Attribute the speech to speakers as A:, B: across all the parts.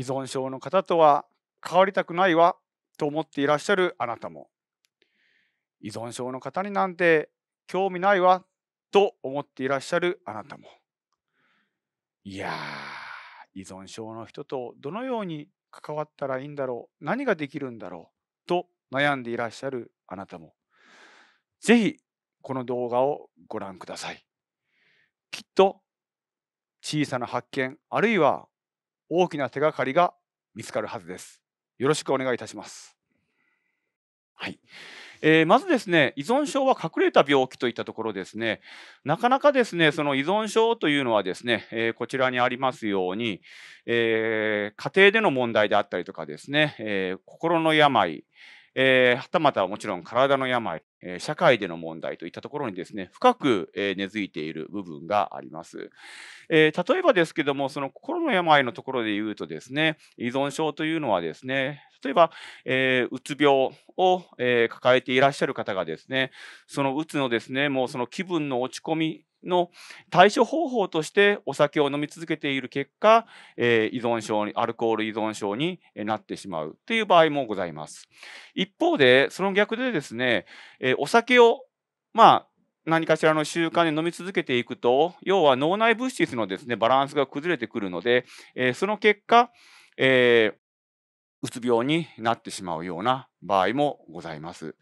A: 依存症の方とは変わりたくないわと思っていらっしゃるあなたも依存症の方になんて興味ないわと思っていらっしゃるあなたもいや依存症の人とどのように関わったらいいんだろう何ができるんだろうと悩んでいらっしゃるあなたもぜひこの動画をご覧くださいきっと小さな発見あるいは大きな手がかりが見つかるはずです。よろしくお願いいたします。はいえー、まずですね依存症は隠れた病気といったところですねなかなかですねその依存症というのはですね、えー、こちらにありますように、えー、家庭での問題であったりとかですね、え心の病えー、はたまたもちろん体の病、えー、社会での問題といったところにですね、深く、えー、根付いている部分があります。えー、例えばですけども、その心の病のところで言うとですね、依存症というのはですね、例えば、えー、うつ病を、えー、抱えていらっしゃる方がですね、そのうつのですね、もうその気分の落ち込みの対処方法としてお酒を飲み続けている結果、えー、依存症に、アルコール依存症になってしまうという場合もございます。一方で、その逆でですね、えー、お酒を、まあ、何かしらの習慣で飲み続けていくと、要は脳内物質のですね、バランスが崩れてくるので、えー、その結果、えうつ病になってしまうような場合もございます。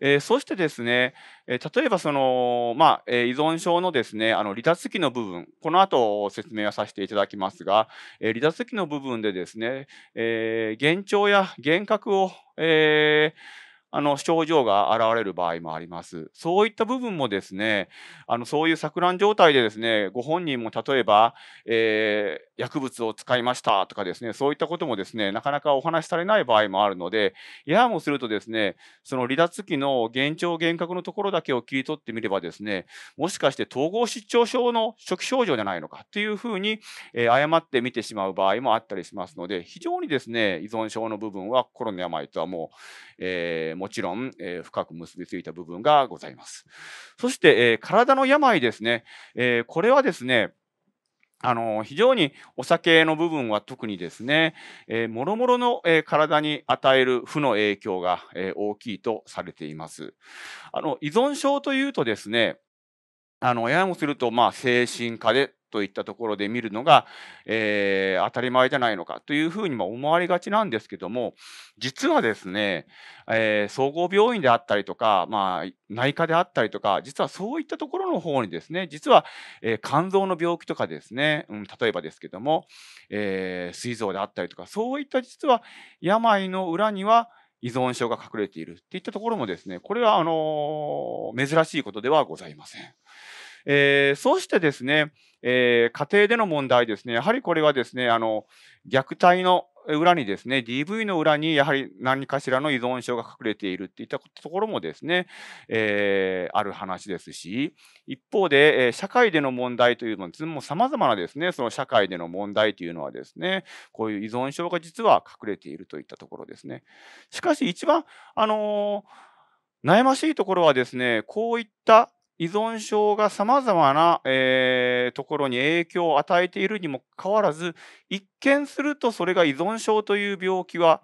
A: えー、そしてですね、えー、例えばその、まあ、えー、依存症のですね、あの離脱期の部分、この後説明はさせていただきますが、え離脱期の部分でですね、え幻聴や幻覚を、えーあの症状が現れる場合もあります。そういった部分もですね、あのそういう錯乱状態でですね、ご本人も例えば、えー、薬物を使いましたとかですね、そういったこともですね、なかなかお話しされない場合もあるので、やもするとですね、その離脱期の幻聴幻覚のところだけを切り取ってみればですね、もしかして統合失調症の初期症状じゃないのかっていうふうに、えー、誤って見てしまう場合もあったりしますので、非常にですね、依存症の部分は心の病とはもう、えーもちろん、え深く結びついた部分がございます。そして、え体の病ですね、えこれはですね、あの、非常にお酒の部分は特にですね、えー、もろもろの、えー、体に与える負の影響が、えー、大きいとされています。あの、依存症というとですね、あのややもすると、まあ、精神科でといったところで見るのが、えー、当たり前じゃないのかというふうにも思われがちなんですけども実はですね、えー、総合病院であったりとか、まあ、内科であったりとか実はそういったところの方にですね実は、えー、肝臓の病気とかですね、うん、例えばですけども、えー、膵臓であったりとかそういった実は病の裏には依存症が隠れているっていったところもですねこれはあのー、珍しいことではございません。えー、そしてですね、えー、家庭での問題ですね、やはりこれはですね、あの、虐待の裏にですね、DV の裏にやはり何かしらの依存症が隠れているっていったところもですね、えー、ある話ですし、一方で、え社会での問題というのは、もま様々なですね、その社会での問題というのはですね、こういう依存症が実は隠れているといったところですね。しかし一番、あのー、悩ましいところはですね、こういった依存症がさまざまな、えー、ところに影響を与えているにもかかわらず一見するとそれが依存症という病気は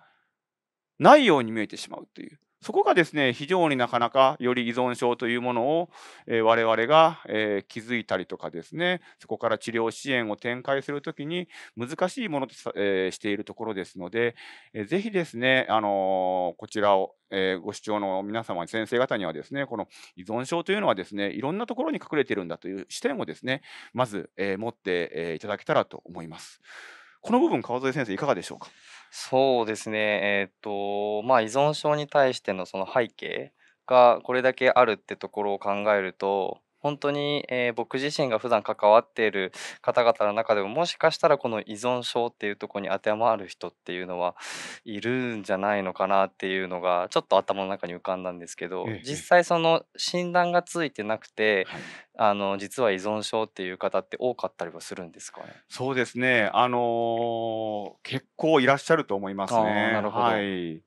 A: ないように見えてしまうというそこがですね、非常になかなかより依存症というものを、えー、我々が、えー、気づいたりとかですね、そこから治療支援を展開するときに難しいものと、えー、しているところですので、えー、ぜひですね、あのー、こちらを、えー、ご視聴の皆様、先生方にはですね、この依存症というのはですね、いろんなところに隠れているんだという視点を
B: ですね、まず、えー、持って、えー、いただけたらと思います。この部分、川添先生、いかがでしょうか。そうですね、えっ、とまあ、依存症に対してのその背景がこれだけあるってところを考えると、本当に、えー、僕自身が普段関わっている方々の中でももしかしたらこの依存症っていうところに当てはまる人っていうのはいるんじゃないのかなっていうのがちょっと頭の中に浮かんだんですけど、ええ、実際その診断がついてなくて、はい、あの実は依存症っていう方って多かったりはするんですかねそうですね、あのー、結
A: 構いらっしゃると思いますね。なるほど、はい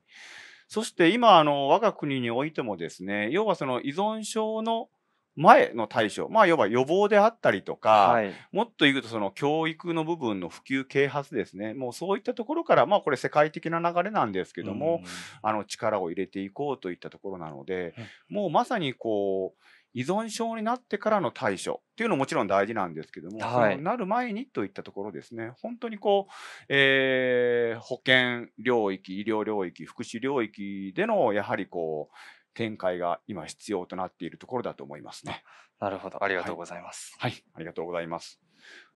A: そして今あの、我が国においてもですね、要はその依存症の前の対処、まあ、要は予防であったりとか、はい、もっと言うとその教育の部分の普及啓発ですねもうそういったところから、まあ、これ世界的な流れなんですけども、あの力を入れていこうといったところなので、もうまさにこう依存症になってからの対処っていうのももちろん大事なんですけども、はい、なる前にといったところですね本当にこう、えー、保険領域医療領域福祉領域でのやはりこう展開が今必要となっているところだと思いますね。なるほど、ありがとうございます。はい、はい、ありがとうございます。